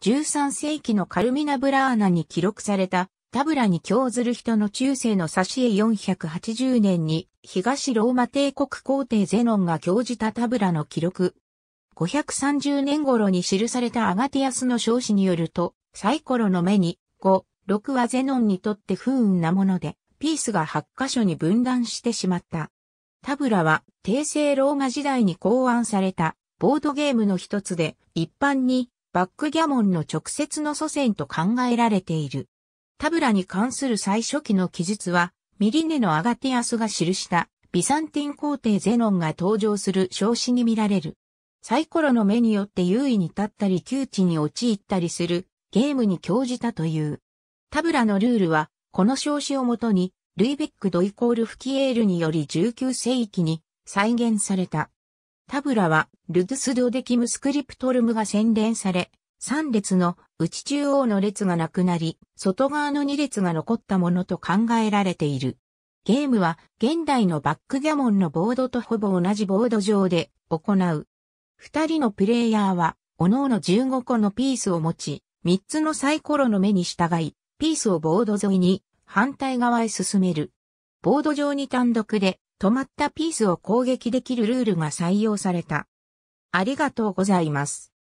13世紀のカルミナ・ブラーナに記録されたタブラに興ずる人の中世の挿絵480年に東ローマ帝国皇帝ゼノンが興じたタブラの記録。530年頃に記されたアガティアスの少子によると、サイコロの目に5、6はゼノンにとって不運なもので、ピースが8箇所に分断してしまった。タブラは、帝政ローマ時代に考案されたボードゲームの一つで、一般にバックギャモンの直接の祖先と考えられている。タブラに関する最初期の記述は、ミリネのアガティアスが記したビサンティン皇帝ゼノンが登場する少子に見られる。サイコロの目によって優位に立ったり窮地に陥ったりするゲームに興じたという。タブラのルールは、この少子をもとに、ルイベックドイコールフキエールにより19世紀に再現された。タブラは、ルドゥスドデキムスクリプトルムが洗練され、3列の内中央の列がなくなり、外側の2列が残ったものと考えられている。ゲームは現代のバックギャモンのボードとほぼ同じボード上で行う。二人のプレイヤーは、各々15個のピースを持ち、3つのサイコロの目に従い、ピースをボード沿いに反対側へ進める。ボード上に単独で止まったピースを攻撃できるルールが採用された。ありがとうございます。